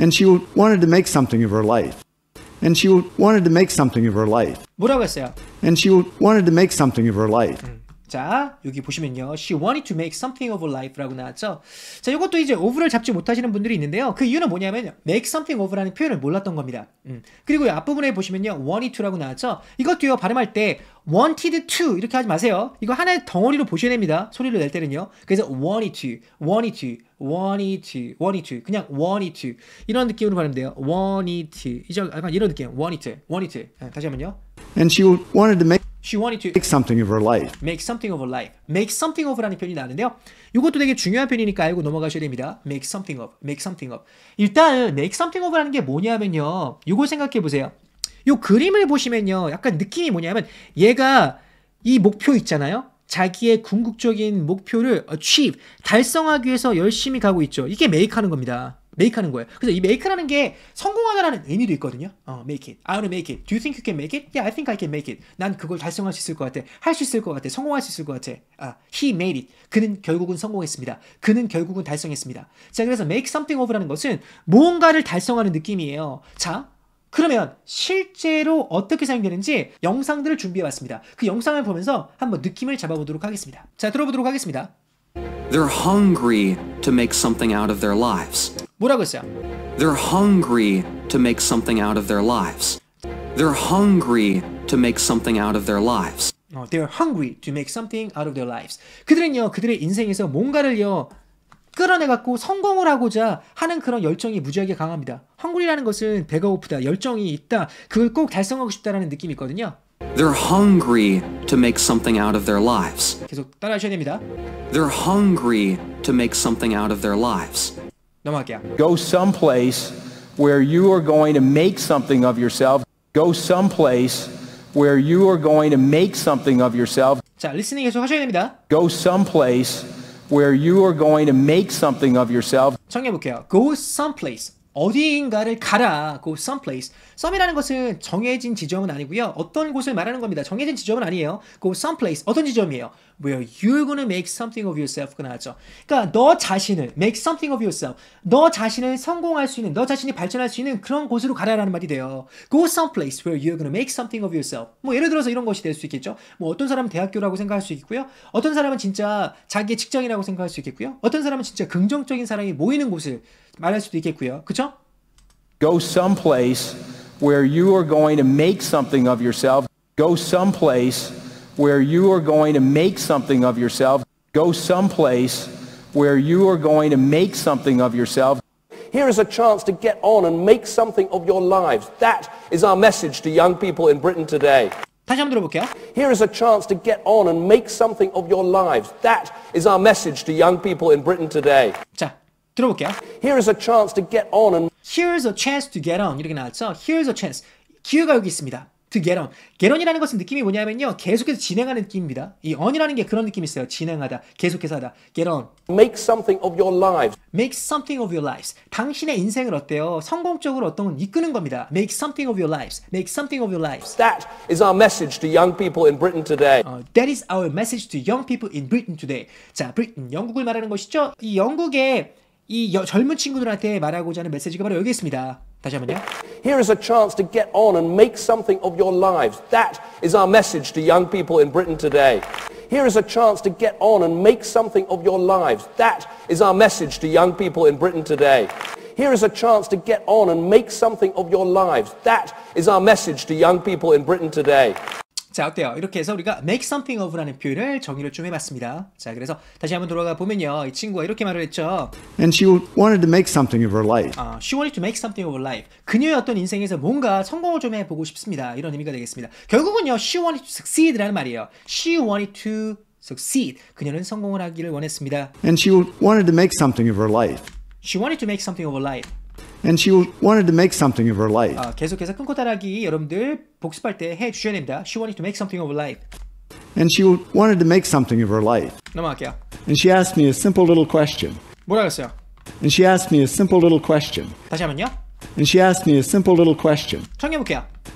And she wanted to make something of her life. And she wanted to make something of her life. 뭐라고 했어요? And she wanted to make something of her life. 음. 자, 여기 보시면요. She wanted to make something of her life라고 나왔죠. 자, 이것도 이제 of를 잡지 못하시는 분들이 있는데요. 그 이유는 뭐냐면 make something of라는 표현을 몰랐던 겁니다. 음. 그리고 앞부분에 보시면요. wanted to라고 나왔죠. 이것도요. 발음할 때 wanted to 이렇게 하지 마세요. 이거 하나의 덩어리로 보셔야 됩니다. 소리를 낼 때는요. 그래서 wanted to, wanted to 원이 트 원이 트 그냥 원이 트 이런 느낌으로 발음돼요. 원이 트 이제 약간 이런 느낌. 원이 트 원이 트 다시 한번요. And she wanted to make She wanted to make something of her life. Make something of her life. Make something of 라는 표현이 나는데요. 이것도 되게 중요한 표현이니까 알고 넘어가셔야 됩니다. Make something of. Make something of. 일단 make something of라는 게 뭐냐면요. 이걸 생각해 보세요. 이 그림을 보시면요. 약간 느낌이 뭐냐면 얘가 이 목표 있잖아요. 자기의 궁극적인 목표를 achieve, 달성하기 위해서 열심히 가고 있죠. 이게 메이크하는 겁니다. 메이크하는 거예요. 그래서 이 메이크라는 게 성공하다라는 의미도 있거든요. 어, make it. I wanna make it. Do you think you can make it? Yeah, I think I can make it. 난 그걸 달성할 수 있을 것 같아. 할 수 있을 것 같아. 성공할 수 있을 것 같아. 아, he made it. 그는 결국은 성공했습니다. 그는 결국은 달성했습니다. 자, 그래서 make something of라는 것은 무언가를 달성하는 느낌이에요. 자, 그러면 실제로 어떻게 사용되는지 영상들을 준비해봤습니다. 그 영상을 보면서 한번 느낌을 잡아보도록 하겠습니다. 자, 들어보도록 하겠습니다. They're hungry to make something out of their lives. 뭐라고 했어요? They're hungry to make something out of their lives. They're hungry to make something out of their lives. 어, they're hungry to make something out of their lives. 그들은요, 그들의 인생에서 뭔가를요, 끌어내갖고 성공을 하고자 하는 그런 열정이 무지하게 강합니다. 헝그리라는 것은 배가 고프다, 열정이 있다, 그걸 꼭 달성하고 싶다라는 느낌이 있거든요. They're hungry to make something out of their lives. 계속 따라하셔야 됩니다. They're hungry to make something out of their lives. 넘어갈게요. Go someplace where you are going to make something of yourself. Go someplace where you are going to make something of yourself. 자, 리스닝 계속 하셔야 됩니다. Go someplace where you are going to make something of yourself. 정해볼게요. Go someplace. 어디인가를 가라. 그 o someplace. some이라는 것은 정해진 지점은 아니고요. 어떤 곳을 말하는 겁니다. 정해진 지점은 아니에요. 그 o someplace. 어떤 지점이에요? where you're gonna make something of y o u r s e l f 그 나왔죠. 그러니까 너 자신을 make something of yourself. 너 자신을 성공할 수 있는, 너 자신이 발전할 수 있는 그런 곳으로 가라라는 말이 돼요. go someplace where you're gonna make something of yourself. 뭐 예를 들어서 이런 것이 될 수 있겠죠. 뭐 어떤 사람은 대학교라고 생각할 수 있고요. 어떤 사람은 진짜 자기의 직장이라고 생각할 수 있겠고요. 어떤 사람은 진짜 긍정적인 사람이 모이는 곳을 말할 수도 있겠고요. Go someplace where you are going to make something of yourself. Go someplace where you are going to make something of yourself. Go someplace where you are going to make something of yourself. Here is a chance to get on and make something of your lives. That is our message to young people in Britain today. 다시 한번 들어볼게요. Here is a chance to get on and make something of your lives. That is our message to young people in Britain today. 자, 들어볼게요. Here's a chance to get on and Here's a chance to get on 이렇게 나왔죠. Here's a chance. 기회가 여기 있습니다. To get on. get on이라는 것은 느낌이 뭐냐면요. 계속해서 진행하는 느낌입니다. 이 on이라는 게 그런 느낌이 있어요. 진행하다, 계속해서 하다. get on. make something of your lives. make something of your lives. 당신의 인생을 어때요? 성공적으로 어떤 건 이끄는 겁니다. make something of your lives. make something of your lives. That is our message to young people in Britain today. 어, that is our message to young people in Britain today. 자, Britain 영국을 말하는 것이죠. 이 영국의 이 여, 젊은 친구들한테 말하고자 하는 메시지가 바로 여기 있습니다. 다시 한번요. Here is a chance to get on and make something of your lives. That is our message to young people in Britain today. Here is a chance to get on and make something of your lives. That is our message to young people in Britain today. Here is a chance to get on and make something of your lives. That is our message to young people in Britain today. 자 어때요? 이렇게 해서 우리가 make something of라는 표현을 정의를 좀 해봤습니다. 자 그래서 다시 한번 돌아가 보면요, 이 친구가 이렇게 말을 했죠. And she wanted to make something of her life. 아, she wanted to make something of her life. 그녀의 어떤 인생에서 뭔가 성공을 좀 해보고 싶습니다. 이런 의미가 되겠습니다. 결국은요, she wanted to succeed라는 말이에요. She wanted to succeed. 그녀는 성공을 하기를 원했습니다. And she wanted to make something of her life. She wanted to make something of her life. And she wanted to make something of her life. 아, 계속해서 끊고따라기 여러분들 복습할 때 해 주셔야 됩니다. She wanted to make something of her life. And she wanted to make something of her life. 넘어갈게요. And she asked me a simple little question. 뭐라 그랬어요? And she asked me a simple little question. 다시 한번요. And she asked me a simple little question. 청해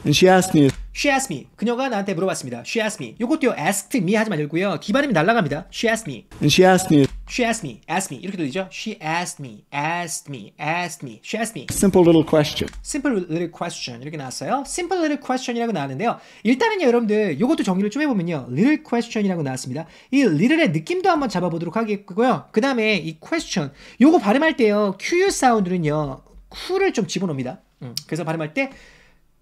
And she asked me a She asked me. 그녀가 나한테 물어봤습니다. She asked me. 요것도요. asked me 하지 말고요. 디 발음이 날라갑니다. She asked me. And she asked me. She asked me. asked me. 이렇게 들리죠? She asked me. asked me. asked me. She asked me. Simple little question. Simple little question. 이렇게 나왔어요. Simple little question이라고 나왔는데요. 일단은요, 여러분들 요것도 정리를 좀 해보면요. little question이라고 나왔습니다. 이 little의 느낌도 한번 잡아보도록 하겠고요. 그 다음에 이 question. 요거 발음할 때요. QU 사운드는요. 쿠를 좀 집어넣습니다. 음, 그래서 발음할 때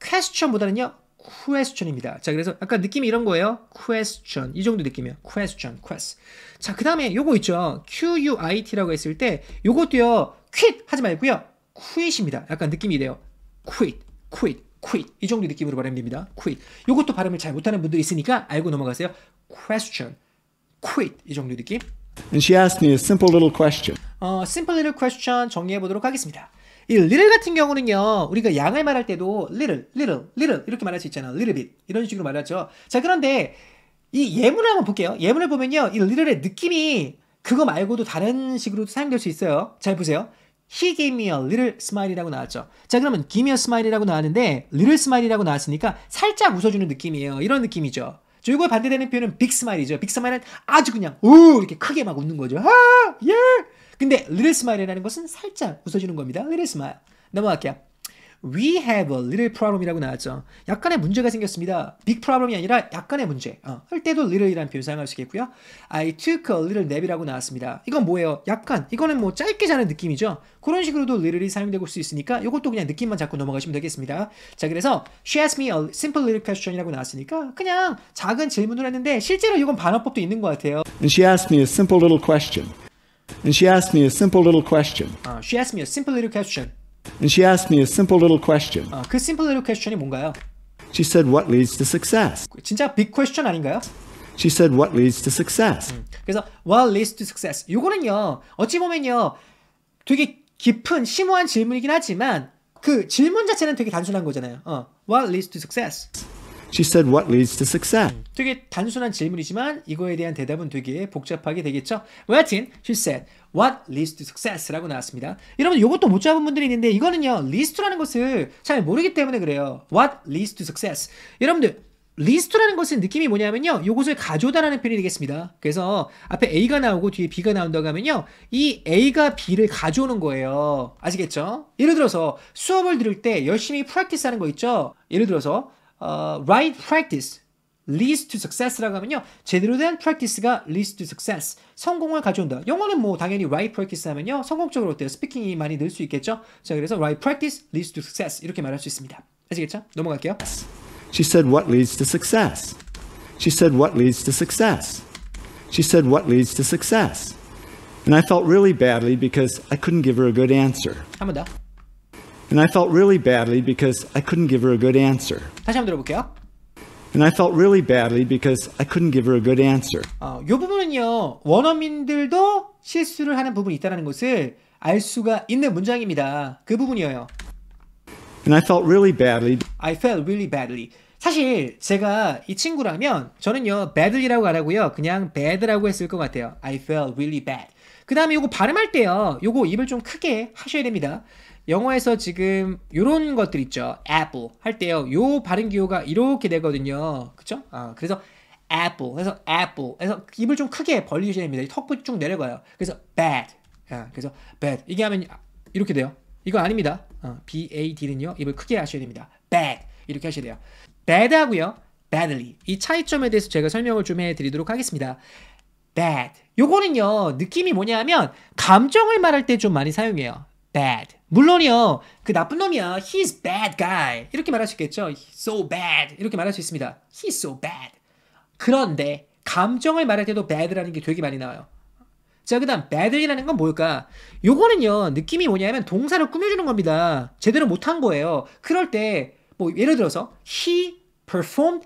question보다는요. question입니다. 자, 그래서 아까 느낌이 이런 거예요. question. 이 정도 느낌이에요. question, quest. 자, 그 다음에 요거 있죠. QUIT라고 했을 때 요것도요. quit 하지 말고요. quit입니다. 약간 느낌이 이래요. quit, quit, quit. 이 정도 느낌으로 발음 됩니다. quit. 요것도 발음을 잘 못하는 분들 있으니까 알고 넘어가세요. question, quit. 이 정도 느낌. And she asked me a simple little question. 어, simple little question 정리해 보도록 하겠습니다. 이 little 같은 경우는요, 우리가 양을 말할 때도 little, little, little 이렇게 말할 수 있잖아. little bit. 이런 식으로 말하죠. 자, 그런데 이 예문을 한번 볼게요. 예문을 보면요, 이 little의 느낌이 그거 말고도 다른 식으로도 사용될 수 있어요. 잘 보세요. He gave me a little smile이라고 나왔죠. 자, 그러면 give me a smile이라고 나왔는데 little smile이라고 나왔으니까 살짝 웃어주는 느낌이에요. 이런 느낌이죠. 저이거 반대되는 표현은 빅 스마일이죠. 빅 스마일은 아주 그냥 우 이렇게 크게 막 웃는 거죠. 아, 예. 근데 little smile이라는 것은 살짝 웃어주는 겁니다. little smile. 넘어갈게요. We have a little problem이라고 나왔죠. 약간의 문제가 생겼습니다. big problem이 아니라 약간의 문제. 어, 할 때도 little이라는 표현 사용할 수 있겠고요. I took a little nap이라고 나왔습니다. 이건 뭐예요? 약간. 이거는 뭐 짧게 자는 느낌이죠. 그런 식으로도 little이 사용되고 수 있으니까 이것도 그냥 느낌만 잡고 넘어가시면 되겠습니다. 자, 그래서 she asked me a simple little question이라고 나왔으니까 그냥 작은 질문을 했는데 실제로 이건 반어법도 있는 것 같아요. And she asked me a simple little question. And she asked me a simple little question. 어, she asked me a simple little question. And she asked me a simple little question. 어, 그 simple little question이 뭔가요? She said, "What leads to success?" 진짜 big question 아닌가요? She said, "What leads to success?" 음, 그래서 what leads to success? 이거는요 어찌 보면요 되게 깊은 심오한 질문이긴 하지만 그 질문 자체는 되게 단순한 거잖아요. 어, what leads to success? She said, "What leads to success?" 음, 되게 단순한 질문이지만 이거에 대한 대답은 되게 복잡하게 되겠죠. 뭐, 여하튼 she said, "What leads to success?"라고 나왔습니다. 여러분 이것도 못 잡은 분들이 있는데 이거는요 리스트라는 것을 잘 모르기 때문에 그래요. What leads to success? 여러분들 리스트라는 것은 느낌이 뭐냐면요. 요것을 가져다라는 오 표현이 되겠습니다. 그래서 앞에 A가 나오고 뒤에 B가 나온다고 하면요. 이 A가 B를 가져오는 거예요. 아시겠죠? 예를 들어서 수업을 들을 때 열심히 프랙티스 하는 거 있죠? 예를 들어서 어, right practice leads to success라고 하면요. 제대로 된 practice가 leads to success. 성공을 가져온다. 영어는 뭐 당연히 right practice 하면요. 성공적으로 어때요? Speaking이 많이 늘 수 있겠죠? 자, 그래서 right practice leads to success. 이렇게 말할 수 있습니다. 아시겠죠? 넘어갈게요. She said what leads to success. She said what leads to success. She said what leads to success. And I felt really badly because I couldn't give her a good answer. 한번 더. And I felt really badly because I couldn't give her a good answer. 다시 한번 들어볼게요. And I felt really badly because I couldn't give her a good answer. 어, 요 부분은요. 원어민들도 실수를 하는 부분이 있다는 것을 알 수가 있는 문장입니다. 그 부분이에요. And I felt really badly. I felt really badly. 사실 제가 이 친구라면 저는요 bad이라고 안 하고요 그냥 bad라고 했을 것 같아요 I felt really bad 그 다음에 이거 발음할 때요 이거 입을 좀 크게 하셔야 됩니다 영어에서 지금 이런 것들 있죠 apple 할 때요 요 발음 기호가 이렇게 되거든요 그쵸? 어, 그래서 apple 그래서 apple 그래서 입을 좀 크게 벌리셔야 됩니다 턱부쭉 내려가요 그래서 bad 어, 그래서 bad 이게 하면 이렇게 돼요 이거 아닙니다 어, bad는요 입을 크게 하셔야 됩니다 bad 이렇게 하셔야 돼요. bad하고요. badly. 이 차이점에 대해서 제가 설명을 좀 해드리도록 하겠습니다. bad. 요거는요, 느낌이 뭐냐면, 감정을 말할 때 좀 많이 사용해요. bad. 물론이요, 그 나쁜 놈이야. he's bad guy. 이렇게 말할 수 있겠죠. He's so bad. 이렇게 말할 수 있습니다. he's so bad. 그런데, 감정을 말할 때도 bad라는 게 되게 많이 나와요. 자, 그 다음, bad이라는 건 뭘까? 요거는요, 느낌이 뭐냐면, 동사를 꾸며주는 겁니다. 제대로 못한 거예요. 그럴 때, 뭐, 예를 들어서, he performed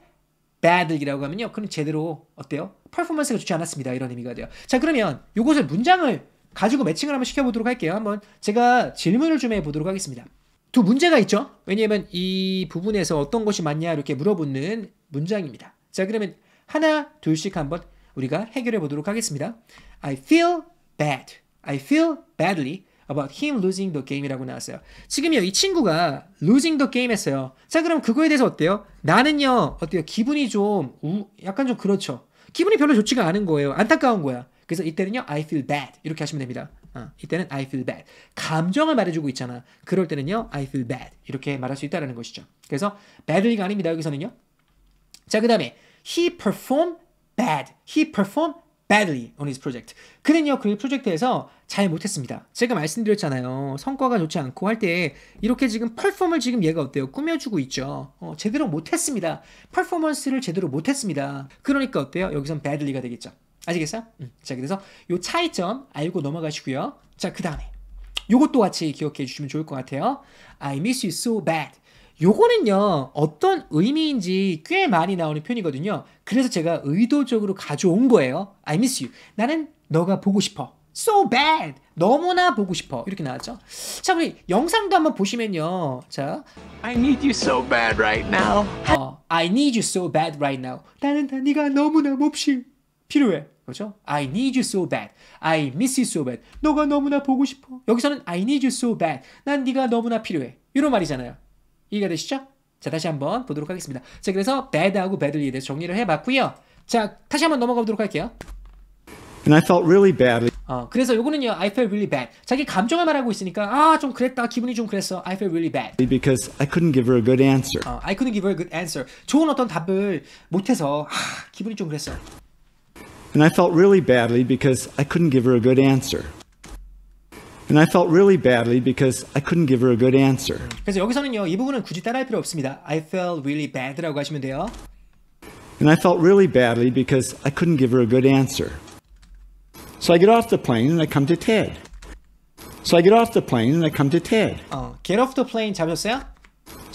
badly라고 하면요. 그럼 제대로 어때요? 퍼포먼스가 좋지 않았습니다. 이런 의미가 돼요. 자, 그러면 이것을 문장을 가지고 매칭을 한번 시켜보도록 할게요. 한번 제가 질문을 좀 해보도록 하겠습니다. 두 문제가 있죠. 왜냐하면 이 부분에서 어떤 것이 맞냐 이렇게 물어보는 문장입니다. 자, 그러면 하나, 둘씩 한번 우리가 해결해 보도록 하겠습니다. I feel bad. I feel badly about him losing the game이라고 나왔어요. 지금요 이 친구가 losing the game 했어요. 자 그럼 그거에 대해서 어때요? 나는요 어때요? 기분이 좀 우, 약간 좀 그렇죠. 기분이 별로 좋지가 않은 거예요. 안타까운 거야. 그래서 이때는요 I feel bad 이렇게 하시면 됩니다. 어, 이때는 I feel bad. 감정을 말해주고 있잖아. 그럴 때는요 I feel bad 이렇게 말할 수 있다라는 것이죠. 그래서 badly가 아닙니다 여기서는요. 자그 다음에 he performed bad. he performed badly on his project. 그는요 그 프로젝트에서 잘 못했습니다. 제가 말씀드렸잖아요. 성과가 좋지 않고 할 때 이렇게 지금 펄폼을 지금 얘가 어때요? 꾸며주고 있죠. 어, 제대로 못했습니다. 퍼포먼스를 제대로 못했습니다. 그러니까 어때요? 여기선 badly가 되겠죠. 아시겠어요? 음. 자 그래서 요 차이점 알고 넘어가시고요. 자그 다음에 요것도 같이 기억해 주시면 좋을 것 같아요. I miss you so bad. 요거는요 어떤 의미인지 꽤 많이 나오는 표현이거든요. 그래서 제가 의도적으로 가져온 거예요. I miss you. 나는 너가 보고 싶어. So bad. 너무나 보고 싶어. 이렇게 나왔죠. 자, 우리 영상도 한번 보시면요. 자, I need you so bad right now. 어, I need you so bad right now. 나는 다 네가 너무나 몹시 필요해. 그렇죠? I need you so bad. I miss you so bad. 너가 너무나 보고 싶어. 여기서는 I need you so bad. 난 네가 너무나 필요해. 이런 말이잖아요. 이해가 되시죠? 자 다시 한번 보도록 하겠습니다. 자 그래서 bad하고 badly에 대해서 정리를 해봤고요. 자 다시 한번 넘어가 보도록 할게요. And I felt really badly. 어, 그래서 요거는요. I felt really bad. 자기 감정을 말하고 있으니까 아, 좀 그랬다. 기분이 좀 그랬어. I felt really bad. Because I couldn't give her a good answer. 어, I couldn't give her a good answer. 좋은 어떤 답을 못 해서 아, 기분이 좀 그랬어. And I felt really badly because I couldn't give her a good answer. And I felt really badly because I couldn't give her a good answer. 그래서 여기서는요. 이 부분은 굳이 따라할 필요 없습니다. I felt really bad라고 하시면 돼요. And I felt really badly because I couldn't give her a good answer. So I get off the plane and I come to Ted. So I get off the plane and I come to Ted. 어, get off the plane 잡으셨어요?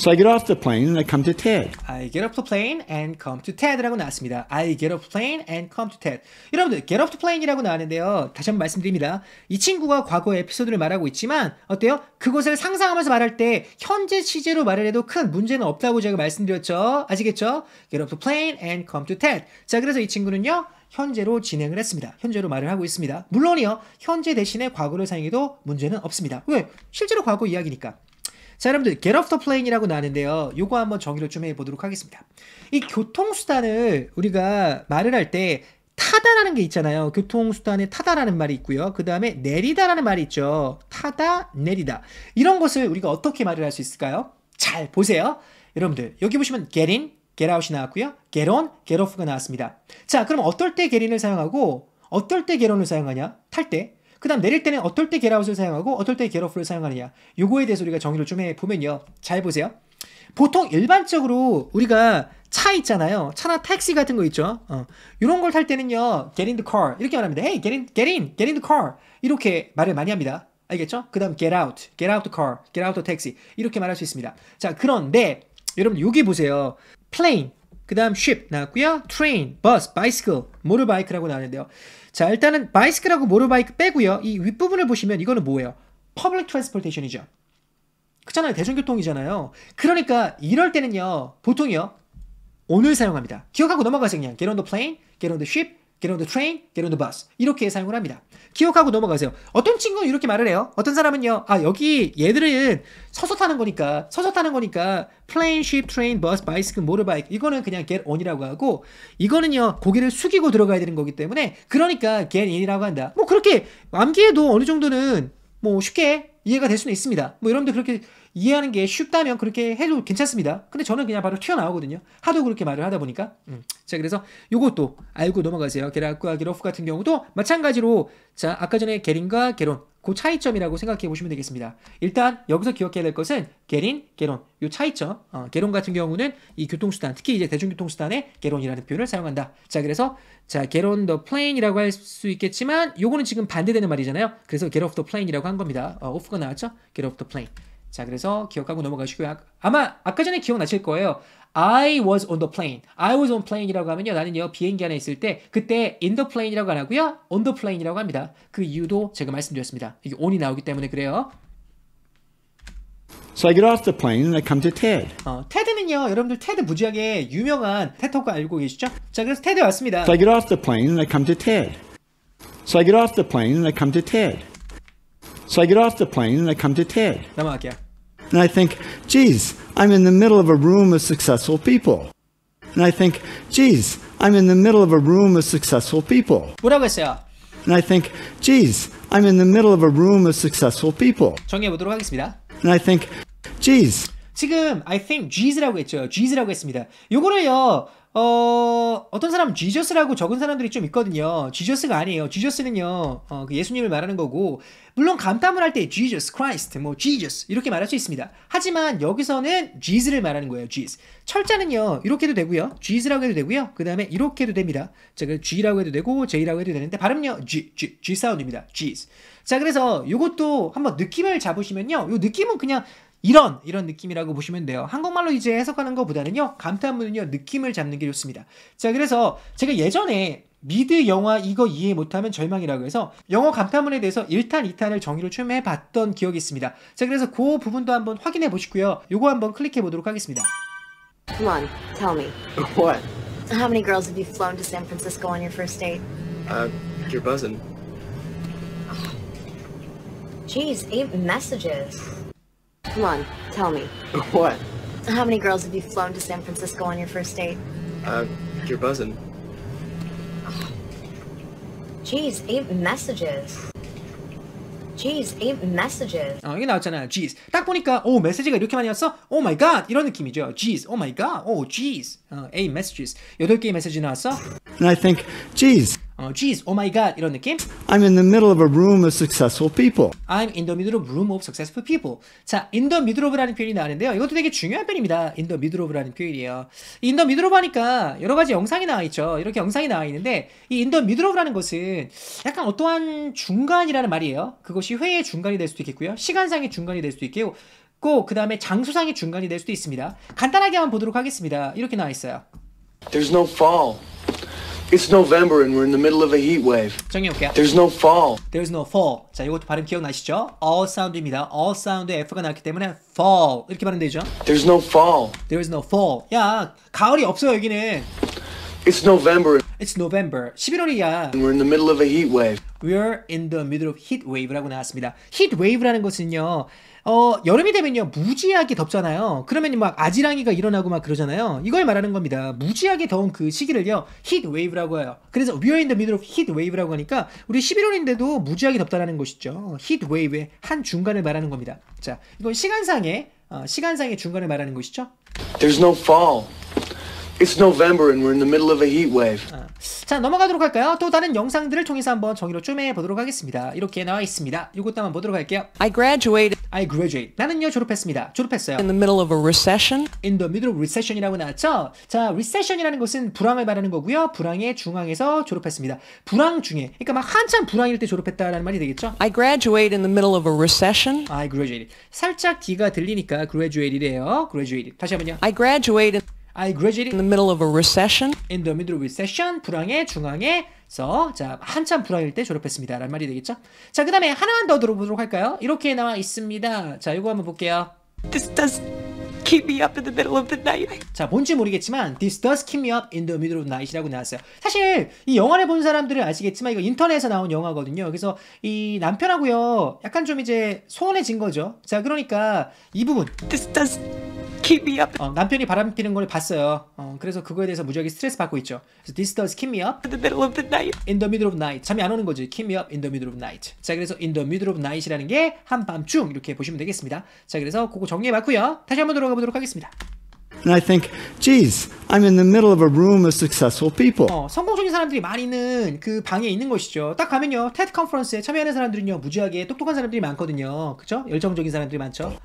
So I get off the plane and I come to Ted. I get off the plane and come to Ted라고 나왔습니다. I get off the plane and come to Ted. 여러분들 get off the plane이라고 나왔는데요. 다시 한번 말씀드립니다. 이 친구가 과거 에피소드를 말하고 있지만 어때요? 그곳을 상상하면서 말할 때 현재 시제로 말을 해도 큰 문제는 없다고 제가 말씀드렸죠. 아시겠죠? Get off the plane and come to Ted. 자, 그래서 이 친구는요. 현재로 진행을 했습니다. 현재로 말을 하고 있습니다. 물론이요. 현재 대신에 과거를 사용해도 문제는 없습니다. 왜? 실제로 과거 이야기니까. 자 여러분들 get off the plane이라고 나는데요. 요거 한번 정의를 좀 해보도록 하겠습니다. 이 교통수단을 우리가 말을 할 때 타다라는 게 있잖아요. 교통수단에 타다라는 말이 있고요. 그 다음에 내리다라는 말이 있죠. 타다, 내리다. 이런 것을 우리가 어떻게 말을 할 수 있을까요? 잘 보세요. 여러분들 여기 보시면 get in, get out이 나왔고요. get on, get off가 나왔습니다. 자 그럼 어떨 때 get in을 사용하고 어떨 때 get on을 사용하냐? 탈 때. 그 다음 내릴 때는 어떨 때 겟아웃을 사용하고 어떨 때 겟오프를 사용하느냐 요거에 대해서 우리가 정의를 좀 해보면요 잘 보세요 보통 일반적으로 우리가 차 있잖아요 차나 택시 같은 거 있죠 이런 어. 걸탈 때는요 get in the car 이렇게 말합니다 hey get in, get in, get in the car 이렇게 말을 많이 합니다 알겠죠? 그 다음 get out, get out the car, get out the taxi 이렇게 말할 수 있습니다 자 그런데 여러분 여기 보세요 plane 그 다음 ship 나왔고요. train, bus, bicycle, 모터바이크라고 나왔는데요. 자 일단은 바이스크라고 모터바이크 빼고요. 이 윗부분을 보시면 이거는 뭐예요? public transportation이죠. 그렇잖아요. 대중교통이잖아요. 그러니까 이럴 때는요. 보통이요. 오늘 사용합니다. 기억하고 넘어가세요 그냥. Get on the plane, get on the ship, get on the train, get on the bus 이렇게 사용을 합니다. 기억하고 넘어가세요. 어떤 친구는 이렇게 말을 해요. 어떤 사람은요. 아 여기 얘들은 서서 타는 거니까 서서 타는 거니까 plane, ship, train, bus, bicycle, motorbike 이거는 그냥 get on이라고 하고 이거는요 고개를 숙이고 들어가야 되는 거기 때문에 그러니까 get in이라고 한다. 뭐 그렇게 암기해도 어느 정도는 뭐 쉽게 이해가 될 수는 있습니다. 뭐 여러분들 그렇게 이해하는 게 쉽다면 그렇게 해도 괜찮습니다. 근데 저는 그냥 바로 튀어나오거든요. 하도 그렇게 말을 하다 보니까. 음. 자, 그래서 요것도 알고 넘어가세요. 게락과 게로프 같은 경우도 마찬가지로 자, 아까 전에 게린과 게론 그 차이점이라고 생각해 보시면 되겠습니다. 일단 여기서 기억해야 될 것은 게린, 게론 이 차이점. 어, 게론 같은 경우는 이 교통수단, 특히 이제 대중교통수단에 게론이라는 표현을 사용한다. 자, 그래서 자 게론 더 플레인이라고 할 수 있겠지만 요거는 지금 반대되는 말이잖아요. 그래서 get off the plane이라고 한 겁니다. 어, off가 나왔죠? get off the plane. 자, 그래서 기억하고 넘어가시고요. 아, 아마 아까 전에 기억나실 거예요. I was on the plane. I was on plane이라고 하면요. 나는요. 비행기 안에 있을 때 그때 in the plane이라고 안 하고요. on the plane이라고 합니다. 그 이유도 제가 말씀드렸습니다. 이게 on이 나오기 때문에 그래요. So I get off the plane and I come to Ted. 어, 테드는요, 여러분들 테드 무지하게 유명한 테터가 알고 계시죠? 자, 그래서 테드 왔습니다. So I get off the plane and I come to Ted. So I get off the plane and I come to Ted. So I get off the plane and I come to Ted. 넘어갈게요. And I think, geez, I'm in the middle of a room of successful people. And I think, geez, I'm in the middle of a room of successful people. 뭐라고 했어요? And I think, geez, I'm in the middle of a room of successful people. 정리해 보도록 하겠습니다. And I think, geez. 지금 I think geez라고 했죠. geez라고 했습니다. 요거를요 어, 어떤 사람 지저스라고 적은 사람들이 좀 있거든요. 지저스가 아니에요. 지저스는요, 어, 그 예수님을 말하는 거고, 물론 감탄을 할 때 Jesus, Christ, 뭐 Jesus 이렇게 말할 수 있습니다. 하지만 여기서는 Jesus를 말하는 거예요. Jesus. 철자는요, 이렇게도 되고요. Jesus라고 해도 되고요. 그 다음에 이렇게도 됩니다. 자, 그 G라고 해도 되고, J라고 해도 되는데, 발음요, G, G, G 사운드입니다. Jesus. 자, 그래서 이것도 한번 느낌을 잡으시면요. 이 느낌은 그냥 이런 이런 느낌이라고 보시면 돼요. 한국말로 이제 해석하는 것보다는요 감탄문은요 느낌을 잡는 게 좋습니다. 자 그래서 제가 예전에 미드 영화 이거 이해 못하면 절망이라고 해서 영어 감탄문에 대해서 1탄, 2탄을 정의를 처음 해봤던 기억이 있습니다. 자 그래서 그 부분도 한번 확인해 보시고요. 요거 한번 클릭해 보도록 하겠습니다. Come on, tell me. What? How many girls have you flown to San Francisco on your first date? Uh, you're buzzing. Jeez, eight messages. Come on, tell me. What? How many girls have you flown to San Francisco on your first date? Uh, you're buzzing. Jeez, eight messages. Jeez, eight messages. 어, 이게 나왔잖아요. Jeez. 딱 보니까 오 메시지가 이렇게 많이 왔어? Oh my god! 이런 느낌이죠. Jeez, oh my god, oh jeez. 어, eight messages. 여덟 개의 메시지 나왔어? And I think, jeez. 어, geez, oh my god 이런 느낌. I'm in the middle of a room of successful people. I'm in the middle of a room of successful people. 자, in the middle of라는 표현이 나오는데요. 이것도 되게 중요한 표현입니다. in the middle of라는 표현이에요. 이 in the middle of 하니까 여러 가지 영상이 나와 있죠. 이렇게 영상이 나와 있는데 이 in the middle of라는 것은 약간 어떠한 중간이라는 말이에요. 그것이 회의 중간이 될 수도 있겠고요. 시간상의 중간이 될 수도 있고 그 다음에 장소상의 중간이 될 수도 있습니다. 간단하게 한번 보도록 하겠습니다. 이렇게 나와 있어요. There's no fall. It's November and we're in the middle of a heat wave. 정리 There's no fall. There's no fall. 자, 이것도 발음 기억나시죠? all sound입니다. all sound에 f가 나왔기 때문에 fall 이렇게 발음되죠? There's no fall. There's no fall. 야, 가을이 없어요, 여기는. It's November. It's November. 11월이야. We're in the middle of a heat wave. We're in the middle of heat wave라고 나왔습니다. heat wave라는 것은요. 어, 여름이 되면요, 무지하게 덥잖아요. 그러면 막 아지랑이가 일어나고 막 그러잖아요. 이걸 말하는 겁니다. 무지하게 더운 그 시기를요, 히트 웨이브라고 해요. 그래서 we are in the middle of heat wave라고 하니까 우리 11월인데도 무지하게 덥다라는 것이죠. 히트 웨이브의 한 중간을 말하는 겁니다. 자, 이건 시간상의 어, 시간상의 중간을 말하는 것이죠. There's no fall. It's November and we're in the middle of a heat wave. 아. 자 넘어가도록 할까요? 또 다른 영상들을 통해서 한번 정의로 쭈매해 보도록 하겠습니다. 이렇게 나와 있습니다. 이것도 한번 보도록 할게요. I graduated. I graduate. 나는요 졸업했습니다. 졸업했어요. In the middle of a recession. In the middle of recession이라고 나왔죠. 자 recession이라는 것은 불황을 말하는 거고요. 불황의 중앙에서 졸업했습니다. 불황 중에, 그러니까 막 한참 불황일 때 졸업했다라는 말이 되겠죠. I graduate d in the middle of a recession. I graduated. 살짝 D가 들리니까 graduated이래요. graduated. 다시 한번요. I graduated. I graduated in the middle of a recession. In the middle of a recession. 불황의 중앙에서 자 한참 불황일 때 졸업했습니다. 라는 말이 되겠죠? 자, 그 다음에 하나만 더 들어보도록 할까요? 이렇게 나와 있습니다. 자, 이거 한번 볼게요. This does keep me up in the middle of the night. 자, 뭔지 모르겠지만 this does keep me up in the middle of the night이라고 나왔어요. 사실 이 영화를 본 사람들은 아시겠지만 이거 인터넷에서 나온 영화거든요. 그래서 이 남편하고요. 약간 좀 이제 소원해진 거죠. 자, 그러니까 이 부분 this does keep me up. 어, 남편이 바람 피는 걸 봤어요. 어, 그래서 그거에 대해서 무지하게 스트레스 받고 있죠. 그래서 this does keep me up in the middle of the night. In the middle of night. 잠이 안 오는 거죠. keep me up in the middle of night. 자, 그래서 in the middle of night이라는 게 한밤중 이렇게 보시면 되겠습니다. 자, 그래서 그거 정리해 봤고요. 다시 한번 들어가 살펴보도록 하겠습니다. And I think, geez, I'm in the middle of a room of successful people. 어, 성공적인 사람들이 많이 있는 그 방에 있는 것이죠. 딱 가면요, t e 드 컨퍼런스에 참여하는 사람들은요, 무지하게 똑똑한 사람들이 많거든요. 그죠? 열정적인 사람들이 많죠.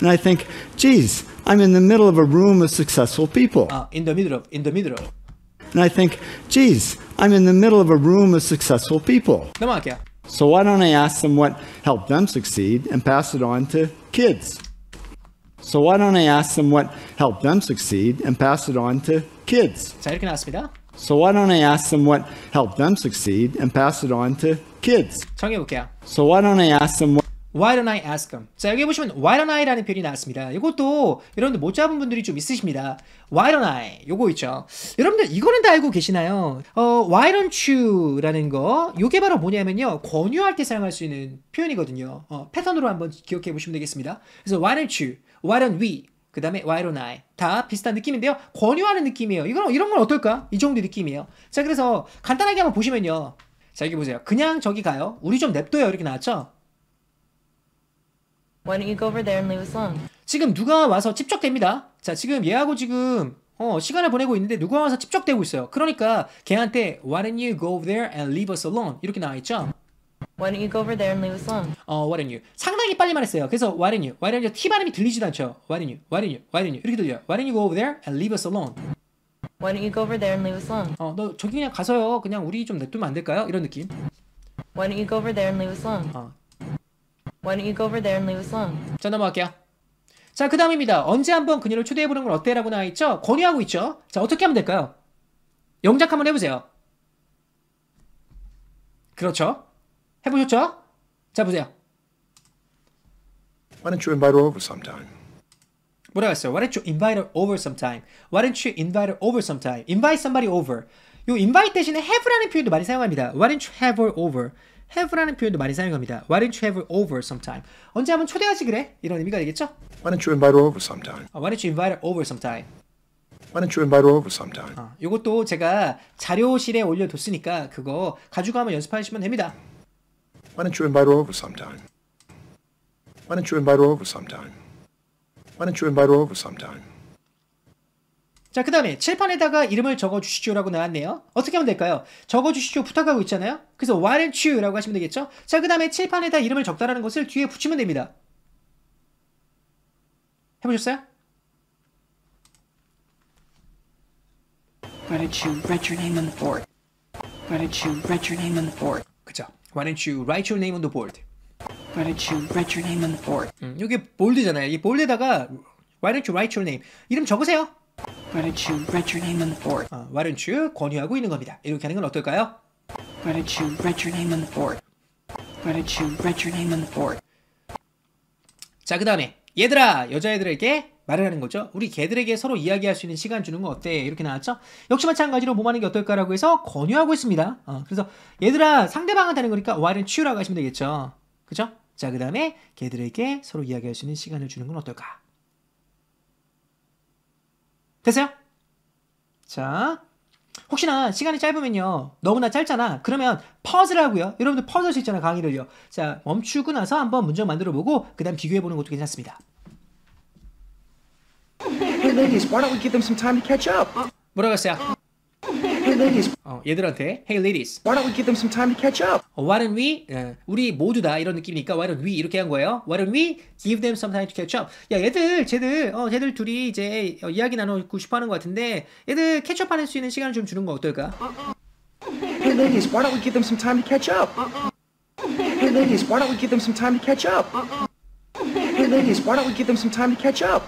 And I think, geez, I'm in the middle of a room of successful people. 아, in the middle of, in the middle of. And I think, geez, I'm in the middle of a room of successful people. 넘어갈게요. So why don't I ask them what helped them succeed and pass it on to kids? So why don't I ask them what helped them succeed and pass it on to kids? 자 이렇게 나왔습니다. So why don't I ask them what helped them succeed and pass it on to kids? 정해 볼게요. So why don't I ask them what Why don't I ask them? 자 여기 보시면 Why don't I라는 표현이 나왔습니다. 이것도 여러분들 못 잡은 분들이 좀 있으십니다. Why don't I? 요거 있죠. 여러분들 이거는 다 알고 계시나요? 어 Why don't you?라는 거 요게 바로 뭐냐면요 권유할 때 사용할 수 있는 표현이거든요. 어, 패턴으로 한번 기억해 보시면 되겠습니다. 그래서 Why don't you? why don't we? 그 다음에 why don't I? 다 비슷한 느낌인데요. 권유하는 느낌이에요. 이건 이런 건 어떨까? 이 정도 느낌이에요. 자, 그래서 간단하게 한번 보시면요. 자, 여기 보세요. 그냥 저기 가요. 우리 좀 냅둬요. 이렇게 나왔죠? Why don't you go over there and leave us alone? 지금 누가 와서 집적됩니다 자, 지금 얘하고 지금 어, 시간을 보내고 있는데 누가 와서 집적되고 있어요. 그러니까 걔한테 Why don't you go over there and leave us alone? 이렇게 나와 있죠? Why don't you go over there and leave us alone? 어, why don't you? 상당히 빨리 말했어요. 그래서 why don't you? why don't you? t 발음이 들리지도 않죠. why don't you? why don't you? why don't you? 이렇게 들려요. why don't you go over there and leave us alone? Why don't you go over there and leave us alone? 어, 너 저기 그냥 가서요. 그냥 우리 좀 냅두면 안 될까요? 이런 느낌. Why don't you go over there and leave us alone? 어. Why don't you go over there and leave us alone? 자, 넘어갈게요. 자, 그 다음입니다. 언제 한번 그녀를 초대해보는 건 어때? 라고 나와있죠? 권유하고 있죠? 자, 어떻게 하면 될까요? 영작 한번 해보세요. 그렇죠. 해보셨죠? 자 보세요. Why don't you invite her over sometime? 뭐라고 했어요? Why don't you invite her over sometime? Why don't you invite her over sometime? Invite somebody over. 요 invite 대신에 have라는 표현도 많이 사용합니다. Why don't you have her over? have라는 표현도 많이 사용합니다. Why don't you have her over sometime? 언제 한번 초대하지 그래? 이런 의미가 되겠죠? Why don't you invite her over sometime? 어, why don't you invite her over sometime? Why don't you invite her over sometime? 어, 요것도 제가 자료실에 올려뒀으니까 그거 가지고 한번 연습하시면 됩니다. Why don't you invite her over sometime? Why don't you invite her over sometime? Why don't you invite her over sometime? 자, 그 다음에 칠판에다가 이름을 적어주시죠라고 나왔네요. 어떻게 하면 될까요? 적어주시죠 부탁하고 있잖아요. 그래서 why don't you 라고 하시면 되겠죠? 자, 그 다음에 칠판에다 이름을 적다라는 것을 뒤에 붙이면 됩니다. 해보셨어요? Why don't you write your name on the board? Why don't you write your name on the board? 그죠? Why don't you write your name on the board? Why don't you write your name on the board? 음, 여기 볼드잖아요. 이 볼드에다가 Why don't you write your name? 이름 적으세요. Why don't you write your name on the board? 아, why don't you 권유하고 있는 겁니다. 이렇게 하는 건 어떨까요? Why don't you write your name on the board? Why don't you write your name on the board? 자, 그 다음에 얘들아, 여자애들에게 말을 하는 거죠. 우리 개들에게 서로 이야기할 수 있는 시간 주는 건 어때? 이렇게 나왔죠. 역시 마찬가지로 몸하는 게 어떨까라고 해서 권유하고 있습니다. 어, 그래서 얘들아 상대방한테는 거니까 와 h y 는 치유라고 하시면 되겠죠. 그죠? 자, 그 다음에 개들에게 서로 이야기할 수 있는 시간을 주는 건 어떨까? 됐어요? 자, 혹시나 시간이 짧으면요 너무나 짧잖아 그러면 퍼즐하고요 여러분들 퍼즐 수 있잖아 강의를요 자 멈추고 나서 한번 문제 만들어 보고 그 다음 비교해 보는 것도 괜찮습니다 ladies, why don't we give them some time to catch up? 뭐라고 했어요? Hey ladies. 어, 얘들한테 Hey ladies. Why don't we give them some time to catch up? 어, why don't we? 예, 우리 모두 다 이런 느낌이니까 Why don't we 이렇게 한 거예요. Why don't we give them some time to catch up? 야 얘들 쟤들 어 쟤들 둘이 이제 어, 이야기 나누고 싶어하는 것 같은데 얘들 캐치업하는 수 있는 시간을 좀 주는 거 어떨까? Hey ladies, why don't we give them some time to catch up? Hey ladies, why don't we give them some time to catch up? Hey ladies, why don't we give them some time to catch up?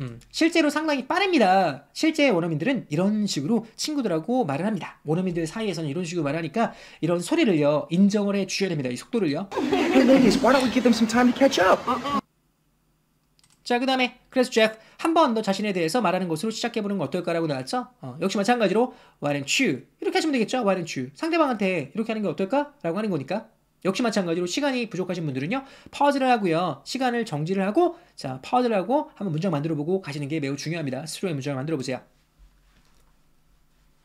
음, 실제로 상당히 빠릅니다. 실제 원어민들은 이런 식으로 친구들하고 말을 합니다. 원어민들 사이에서는 이런 식으로 말하니까 이런 소리를요 인정을 해 주셔야 됩니다. 이 속도를요. 자, 그 다음에 그래서 제프 한 번 더 자신에 대해서 말하는 것으로 시작해보는 건 어떨까라고 나왔죠? 어, 역시 마찬가지로 why don't you 이렇게 하시면 되겠죠? why don't you 상대방한테 이렇게 하는 게 어떨까라고 하는 거니까 역시 마찬가지로 시간이 부족하신 분들은요 파워즈를 하고요 시간을 정지를 하고 자 파워즈를 하고 한번 문장 만들어 보고 가시는 게 매우 중요합니다 스스로의 문장을 만들어 보세요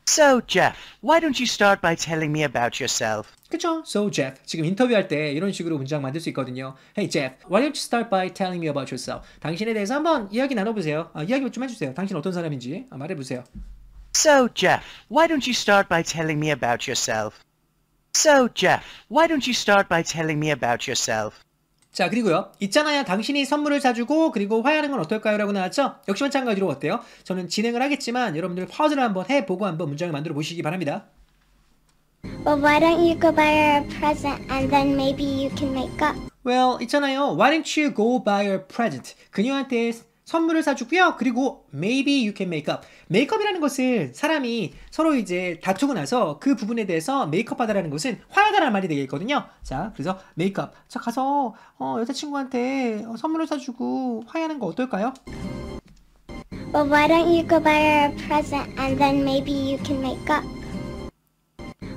So Jeff, why don't you start by telling me about yourself? 그쵸? So Jeff, 지금 인터뷰할 때 이런 식으로 문장 만들 수 있거든요. Hey Jeff, why don't you start by telling me about yourself? 당신에 대해서 한번 이야기 나눠보세요. 아, 이야기 좀 해주세요. 당신 어떤 사람인지 아, 말해보세요. So Jeff, why don't you start by telling me about yourself? So, Jeff, why don't you start by telling me about yourself? 자 그리고요 있잖아요 당신이 선물을 사주고 그리고 화해하는 건 어떨까요? 라고 나왔죠 역시 마찬가지로 어때요? 저는 진행을 하겠지만 여러분들 파우즈를 한번 해보고 한번 문장을 만들어 보시기 바랍니다 Well why don't you go buy her a present and then maybe you can make up Well 있잖아요 why don't you go buy her a present 그녀한테 선물을 사주고요. 그리고 maybe you can make up. 메이크업이라는 것은 사람이 서로 이제 다투고 나서 그 부분에 대해서 메이크업하다라는 것은 화하다라는 말이 되겠거든요. 자, 그래서 메이크업. 자, 가서 어, 여자친구한테 선물을 사주고 화해하는 거 어떨까요? Well, why don't you go buy her a present and then maybe you can make up?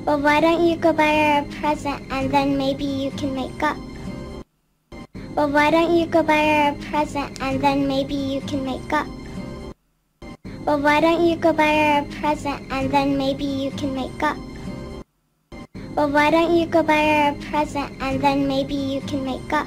Well, why don't you go buy her a present and then maybe you can make up? Well, why don't you go buy her a present and then maybe you can make up? Well, why don't you go buy her a present and then maybe you can make up? Well, why don't you go buy her a present and then maybe you can make up?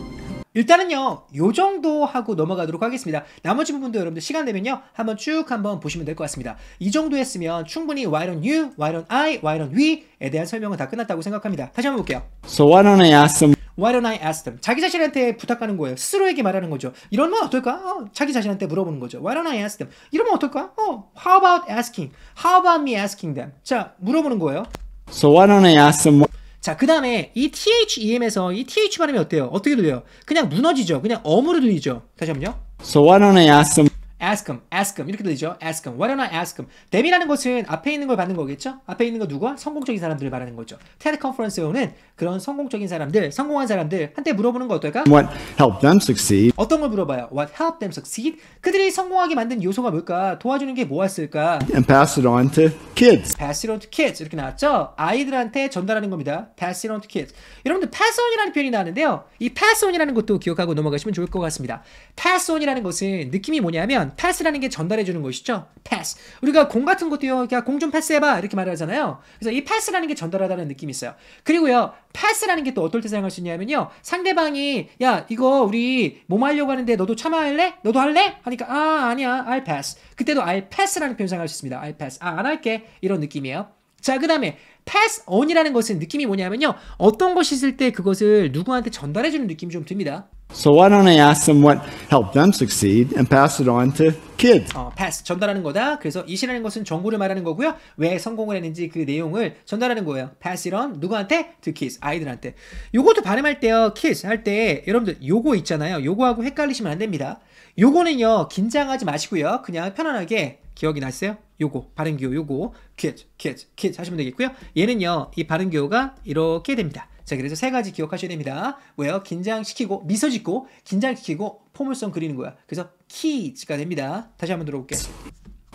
일단은요 요 정도 하고 넘어가도록 하겠습니다 나머지 부분도 여러분들 시간 되면요 한번 쭉 한번 보시면 될 것 같습니다 이 정도 했으면 충분히 why don't you, why don't I, why don't we에 대한 설명은 다 끝났다고 생각합니다 다시 한번 볼게요 So why don't I ask them Why don't I ask them? 자기 자신한테 부탁하는 거예요. 스스로에게 말하는 거죠. 이런면 어떨까? 어, 자기 자신한테 물어보는 거죠. Why don't I ask them? 이러면 어떨까? 어, how about asking? How about me asking them? 자, 물어보는 거예요. So why don't I ask them? 자, 그 다음에 이 THEM에서 이 TH 발음이 어때요? 어떻게 들려요? 그냥 무너지죠. 그냥 어으로 들리죠. 다시 한번요. So why don't I ask them? ask him, ask him 이렇게 들리죠. ask him, why don't I ask him? 댐이라는 것은 앞에 있는 걸 받는 거겠죠. 앞에 있는 거 누가? 성공적인 사람들을 말하는 거죠. 테드 컨퍼런스에 는 그런 성공적인 사람들, 성공한 사람들 한테 물어보는 거 어떨까? What helped them succeed? 어떤 걸 물어봐요? What helped them succeed? 그들이 성공하게 만든 요소가 뭘까? 도와주는 게 뭐였을까? And pass it on to kids. Pass it on to kids 이렇게 나왔죠. 아이들한테 전달하는 겁니다. Pass it on to kids. 여러분들 pass on이라는 표현이 나왔는데요. 이 pass on이라는 것도 기억하고 넘어가시면 좋을 것 같습니다. pass on이라는 것은 느낌이 뭐냐면 하지만 패스라는 게 전달해 주는 것이죠. 패스. 우리가 공 같은 것도요. 야, 공좀 패스해 봐. 이렇게 말을 하잖아요. 그래서 이 패스라는 게 전달하다는 느낌이 있어요. 그리고요. 패스라는 게 또 어떨 때 사용할 수 있냐면요. 상대방이 야, 이거 우리 몸 하려고 하는데 너도 참아할래? 너도 할래? 하니까 아, 아니야. I'll pass. 그때도 I'll pass라는 표현 사용할 수 있습니다. I'll pass. 아, 안 할게. 이런 느낌이에요. 자, 그 다음에 pass on이라는 것은 느낌이 뭐냐면요. 어떤 것이 있을 때 그것을 누구한테 전달해주는 느낌이 좀 듭니다. So why don't I ask them what helped them succeed and pass it on to kids? 어, pass 전달하는 거다. 그래서 이시라는 것은 정보를 말하는 거고요. 왜 성공을 했는지 그 내용을 전달하는 거예요. pass it on 누구한테? to kids 아이들한테. 요것도 발음할 때요. kids 할 때 여러분들 요거 있잖아요. 요거하고 헷갈리시면 안 됩니다. 요거는요. 긴장하지 마시고요. 그냥 편안하게 기억이 났어요? 요거 발음 기호 요거 kids kids kids 하시면 되겠고요. 얘는요. 이 발음 기호가 이렇게 됩니다. 자, 그래서 세 가지 기억하셔야 됩니다. 왜요? 긴장시키고, 미소 짓고, 긴장시키고, 포물선 그리는 거야. 그래서 키가 됩니다. 다시 한번 들어볼게요.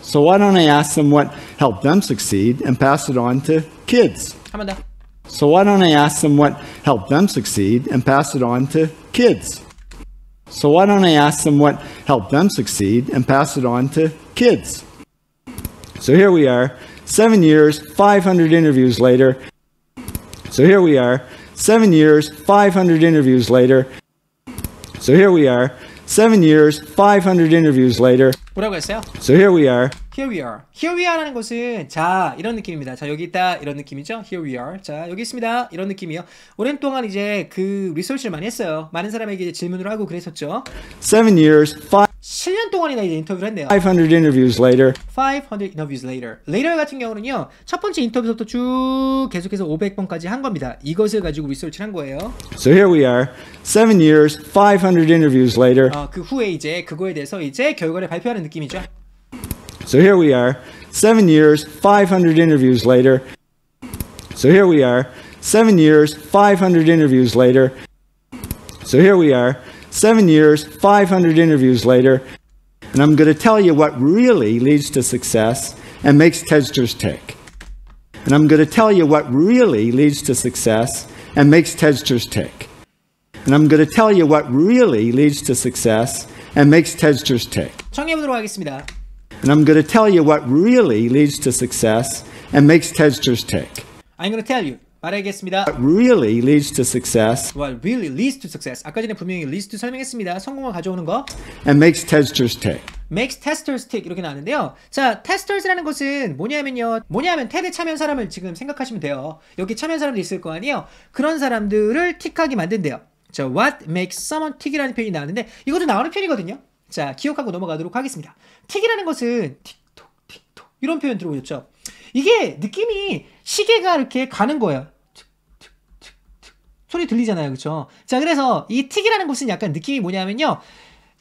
So why don't I ask them what helped them succeed and pass it on to kids? 한번 더. So why don't I ask them what helped them succeed and pass it on to kids? So why don't I ask them what helped them succeed and pass it on to kids? So here we are, seven years, 500 interviews later. So here we are, Seven years, 500 interviews later. So here we are. Seven years, 500 interviews later. What up, guys? So here we are. Here we are. Here we are라는 것은 자 이런 느낌입니다. 자 여기 있다 이런 느낌이죠. Here we are. 자 여기 있습니다. 이런 느낌이요. 오랜 동안 이제 그 리서치를 많이 했어요. 많은 사람에게 질문을 하고 그랬었죠. Seven years, five. 7년 동안이나 이제 인터뷰를 했네요. 500 interviews later. 500 interviews later. later 같은 경우는요. 첫 번째 인터뷰부터 쭉 계속해서 500번까지 한 겁니다. 이것을 가지고 리서치를 한 거예요. So here we are. 7 years, 500 interviews later. 어, 그 후에 이제 그거에 대해서 이제 결과를 발표하는 느낌이죠. So here we are, seven years, 500 interviews later. So here we are, seven years, 500 interviews later. So here we are, seven years, 500 interviews later. And I'm going to tell you what really leads to success and makes Tedsters tick. And I'm going to tell you what really leads to success and makes Tedsters tick. And I'm going to tell you what really leads to success and makes Tedsters tick. 청해 하겠습니다. And I'm going to tell you what really leads to success and makes t e s t e r s tick. I'm going to tell you. 말하겠습니다. What really leads to success. What really leads to success. 아까 전에 분명히 leads to 설명했습니다. 성공을 가져오는 거. And makes testers tick. makes testers tick 이렇게 나왔는데요. 자, testers라는 것은 뭐냐면요. 뭐냐면 테드 참여한 사람을 지금 생각하시면 돼요. 여기 참여한 사람도 있을 거 아니에요. 그런 사람들을 틱하게 만든대요. 자, what makes someone tick이라는 표현이 나왔는데 이것도 나오는 표현이거든요. 자, 기억하고 넘어가도록 하겠습니다. 틱이라는 것은 틱톡, 틱톡 이런 표현 들어보셨죠? 이게 느낌이 시계가 이렇게 가는 거예요. 틱틱틱 소리 들리잖아요. 그렇죠? 자, 그래서 이 틱이라는 것은 약간 느낌이 뭐냐면요.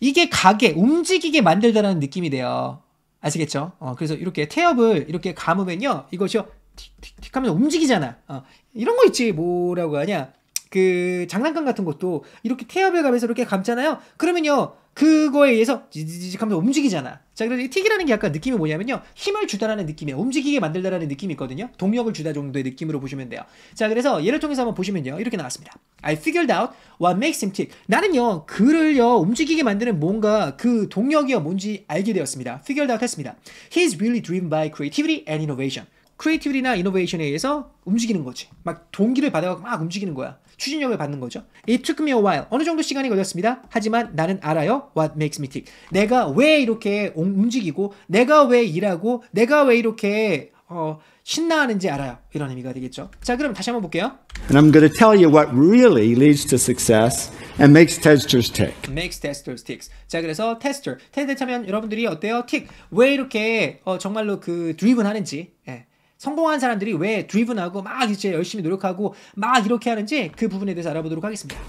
이게 가게 움직이게 만들다라는 느낌이 돼요. 아시겠죠? 어, 그래서 이렇게 태엽을 이렇게 감으면요. 이것이요. 틱틱틱 하면 움직이잖아. 어, 이런 거 있지. 뭐라고 하냐? 그 장난감 같은 것도 이렇게 태엽을 감해서 이렇게 감잖아요. 그러면요. 그거에 의해서 지지직 하면서 움직이잖아. 자, 그래서 이 틱이라는 게 약간 느낌이 뭐냐면요. 힘을 주다라는 느낌이에요. 움직이게 만들다라는 느낌이 있거든요. 동력을 주다 정도의 느낌으로 보시면 돼요. 자, 그래서 예를 통해서 한번 보시면요. 이렇게 나왔습니다. I figured out what makes him tick. 나는요, 그를요, 움직이게 만드는 뭔가 그 동력이요, 뭔지 알게 되었습니다. figured out 했습니다. He's really driven by creativity and innovation. 크리에이티브리나 이노베이션에 의해서 움직이는 거지. 막 동기를 받아가고 막 움직이는 거야. 추진력을 받는 거죠. It took me a while. 어느 정도 시간이 걸렸습니다. 하지만 나는 알아요. What makes me tick. 내가 왜 이렇게 움직이고, 내가 왜 일하고, 내가 왜 이렇게 어, 신나하는지 알아요. 이런 의미가 되겠죠. 자, 그럼 다시 한번 볼게요. And I'm going to tell you what really leads to success and makes testers tick. Makes testers tick. 자, 그래서 tester. 테스트 하면 여러분들이 어때요? 틱. 왜 이렇게 어, 정말로 그 드리븐 하는지. 예. 성공한 사람들이 왜 드리븐하고 막 이제 열심히 노력하고 막 이렇게 하는지 그 부분에 대해서 알아보도록 하겠습니다.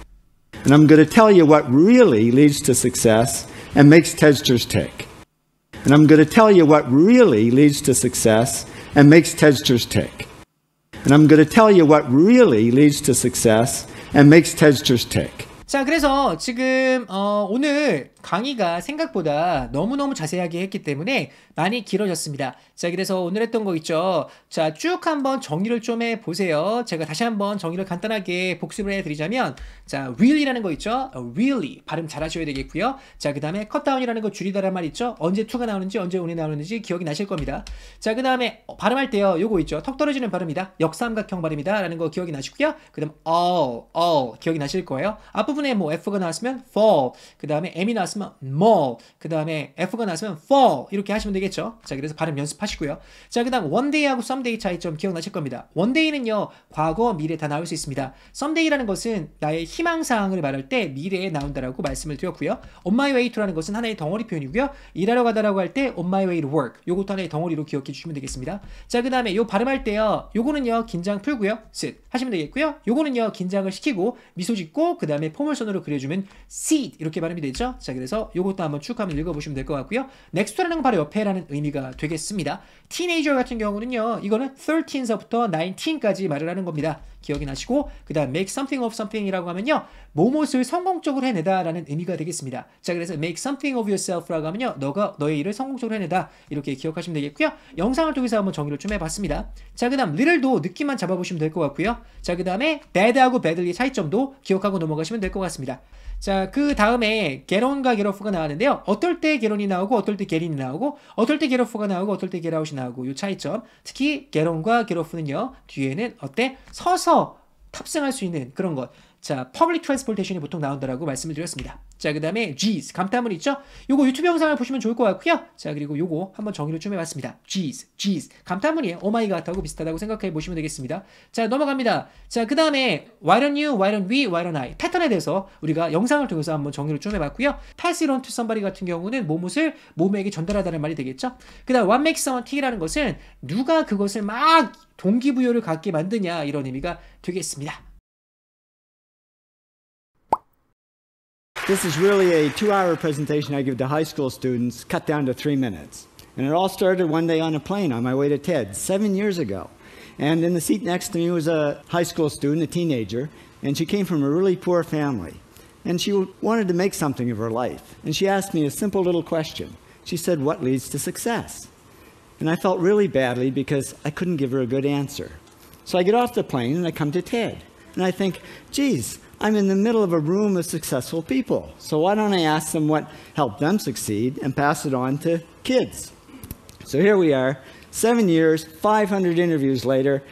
And I'm going to tell you what really leads to success and makes testers tick. And I'm going to tell you what really leads to success and makes testers tick. And I'm going to tell you what really leads to success and makes testers tick. 자, 그래서 지금 어, 오늘 강의가 생각보다 너무너무 자세하게 했기 때문에 많이 길어졌습니다. 자, 그래서 오늘 했던 거 있죠. 자, 쭉 한번 정리를 좀 해보세요. 제가 다시 한번 정리를 간단하게 복습을 해드리자면, 자, r e l l y 라는거 있죠. 어, really. 발음 잘 하셔야 되겠고요. 자, 그 다음에 컷다운이라는 거 줄이다란 말 있죠. 언제 투가 나오는지, 언제 운이 나오는지 기억이 나실 겁니다. 자, 그 다음에 발음할 때요. 요거 있죠. 턱 떨어지는 발음이다. 역삼각형 발음이다. 라는 거 기억이 나시고요. 그 다음 all, all. 기억이 나실 거예요. 앞부분에 뭐 F가 나왔으면 fall. 그 다음에 M이 나왔으면 났으면 mall, 그 다음에 F가 났으면 fall 이렇게 하시면 되겠죠. 자, 그래서 발음 연습하시고요. 자, 그 다음 one day하고 someday 차이점 기억나실 겁니다. one day는요, 과거, 미래 다 나올 수 있습니다. someday라는 것은 나의 희망사항을 말할 때 미래에 나온다라고 말씀을 드렸고요. on my way to라는 것은 하나의 덩어리 표현이고요. 일하러 가다라고 할 때 on my way to work 요것도 하나의 덩어리로 기억해 주시면 되겠습니다. 자, 그 다음에 요 발음할 때요, 요거는요, 긴장 풀고요. sit 하시면 되겠고요. 요거는요, 긴장을 시키고 미소 짓고 그 다음에 포물선으로 그려주면 sit 이렇게 발음이 되죠. 자, 그래서 그래서 이것도 한번 쭉 한번 읽어보시면 될 것 같고요. 넥스트라는 바로 옆에라는 의미가 되겠습니다. 티네이저 같은 경우는요. 이거는 13서부터 19까지 말을 하는 겁니다. 기억이 나시고 그 다음 make something of something이라고 하면요. 모모스를 성공적으로 해내다라는 의미가 되겠습니다. 자 그래서 make something of yourself라고 하면요. 너가 너의 일을 성공적으로 해내다 이렇게 기억하시면 되겠고요. 영상을 통해서 한번 정리를 좀 해봤습니다. 자그 다음 little도 느낌만 잡아보시면 될 것 같고요. 자그 다음에 bad하고 badly 차이점도 기억하고 넘어가시면 될 것 같습니다. 자, 그 다음에 게론과 게로프가 나왔는데요. 어떨 때 게론이 나오고 어떨 때 게린이 나오고 어떨 때 게로프가 나오고 어떨 때 게라웃이 나오고 요 차이점. 특히 게론과 게로프는요. 뒤에는 어때? 서서 탑승할 수 있는 그런 것. 자, public transportation이 보통 나온다라고 말씀을 드렸습니다. 자, 그 다음에 G's, 감탄문 있죠? 요거 유튜브 영상을 보시면 좋을 것 같고요. 자, 그리고 요거 한번 정의를 좀 해봤습니다. G's, G's, 감탄문이에요. 오마이갓하고 oh 비슷하다고 생각해 보시면 되겠습니다. 자, 넘어갑니다. 자, 그 다음에 Why don't you, why don't we, why don't I 패턴에 대해서 우리가 영상을 통해서 한번 정의를 좀 해봤고요. Pass it on to somebody 같은 경우는 몸을 몸에게 전달하다는 말이 되겠죠? 그 다음 What makes someone tick이라는 것은 누가 그것을 막 동기부여를 갖게 만드냐 이런 의미가 되겠습니다. This is really a two-hour presentation I give to high school students, cut down to three minutes. And it all started one day on a plane on my way to TED, seven years ago. And in the seat next to me was a high school student, a teenager, and she came from a really poor family. And she wanted to make something of her life. And she asked me a simple little question. She said, what leads to success? And I felt really badly because I couldn't give her a good answer. So I get off the plane and I come to TED. And I think, geez, I'm in the middle of a room of successful people. So why don't I ask them what helped them succeed and pass it on to kids? So here we are, seven years, 500 interviews later,